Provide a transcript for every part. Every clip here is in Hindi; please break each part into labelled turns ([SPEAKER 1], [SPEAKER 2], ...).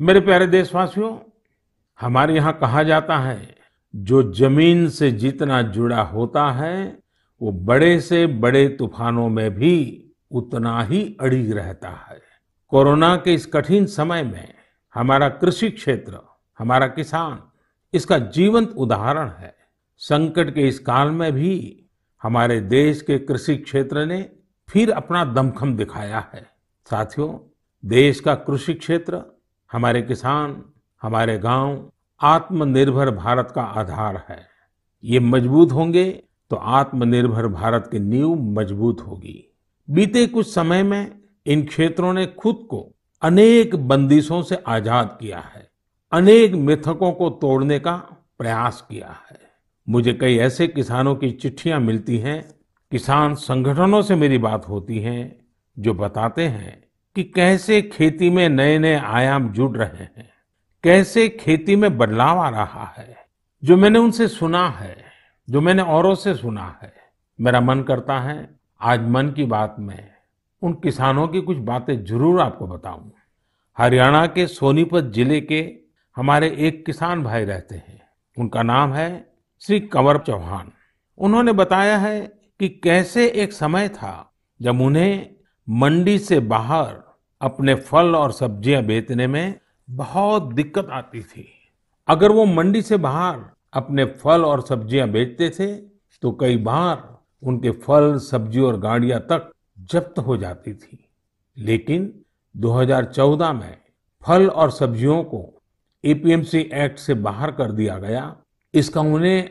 [SPEAKER 1] मेरे प्यारे देशवासियों हमारे यहाँ कहा जाता है जो जमीन से जितना जुड़ा होता है वो बड़े से बड़े तूफानों में भी उतना ही अड़िग रहता है कोरोना के इस कठिन समय में हमारा कृषि क्षेत्र हमारा किसान इसका जीवंत उदाहरण है संकट के इस काल में भी हमारे देश के कृषि क्षेत्र ने फिर अपना दमखम दिखाया है साथियों देश का कृषि क्षेत्र हमारे किसान हमारे गांव आत्मनिर्भर भारत का आधार है ये मजबूत होंगे तो आत्मनिर्भर भारत की नींव मजबूत होगी बीते कुछ समय में इन क्षेत्रों ने खुद को अनेक बंदिशों से आजाद किया है अनेक मिथकों को तोड़ने का प्रयास किया है मुझे कई ऐसे किसानों की चिट्ठियां मिलती हैं किसान संगठनों से मेरी बात होती है जो बताते हैं कि कैसे खेती में नए नए आयाम जुड़ रहे हैं कैसे खेती में बदलाव आ रहा है जो मैंने उनसे सुना है जो मैंने औरों से सुना है मेरा मन करता है आज मन की बात में उन किसानों की कुछ बातें जरूर आपको बताऊं हरियाणा के सोनीपत जिले के हमारे एक किसान भाई रहते हैं उनका नाम है श्री कंवर चौहान उन्होंने बताया है कि कैसे एक समय था जब उन्हें मंडी से बाहर अपने फल और सब्जियां बेचने में बहुत दिक्कत आती थी अगर वो मंडी से बाहर अपने फल और सब्जियां बेचते थे तो कई बार उनके फल सब्जी और गाड़ियां तक जब्त हो जाती थी लेकिन 2014 में फल और सब्जियों को एपीएमसी एक्ट से बाहर कर दिया गया इसका उन्हें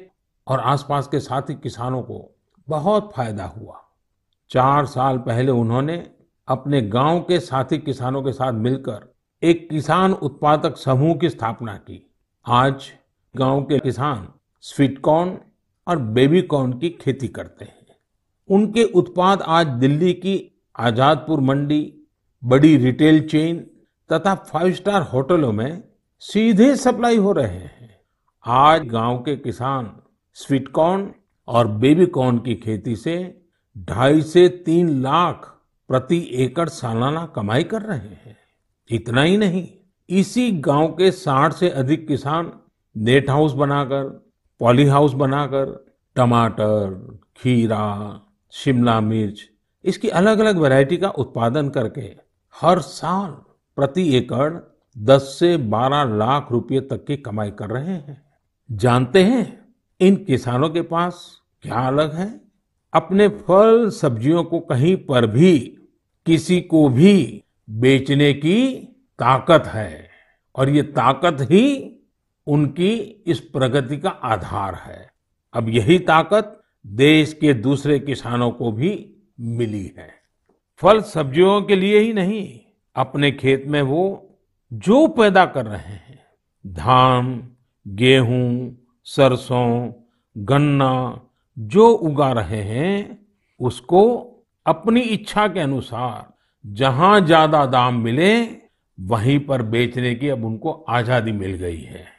[SPEAKER 1] और आसपास के साथी किसानों को बहुत फायदा हुआ चार साल पहले उन्होंने अपने गांव के साथी किसानों के साथ मिलकर एक किसान उत्पादक समूह की स्थापना की आज गांव के किसान स्वीट कॉर्न और बेबी कॉर्न की खेती करते हैं उनके उत्पाद आज दिल्ली की आजादपुर मंडी बड़ी रिटेल चेन तथा फाइव स्टार होटलों में सीधे सप्लाई हो रहे हैं आज गांव के किसान स्वीट कॉर्न और बेबी कॉर्न की खेती से ढाई से तीन लाख प्रति एकड़ सालाना कमाई कर रहे हैं इतना ही नहीं इसी गांव के साठ से अधिक किसान नेट हाउस बनाकर पॉली हाउस बनाकर टमाटर खीरा शिमला मिर्च इसकी अलग अलग वैरायटी का उत्पादन करके हर साल प्रति एकड़ दस से बारह लाख रुपए तक की कमाई कर रहे हैं जानते हैं इन किसानों के पास क्या अलग है अपने फल सब्जियों को कहीं पर भी किसी को भी बेचने की ताकत है और ये ताकत ही उनकी इस प्रगति का आधार है अब यही ताकत देश के दूसरे किसानों को भी मिली है फल सब्जियों के लिए ही नहीं अपने खेत में वो जो पैदा कर रहे हैं धान गेहूं सरसों गन्ना जो उगा रहे हैं उसको अपनी इच्छा के अनुसार जहां ज्यादा दाम मिले वहीं पर बेचने की अब उनको आजादी मिल गई है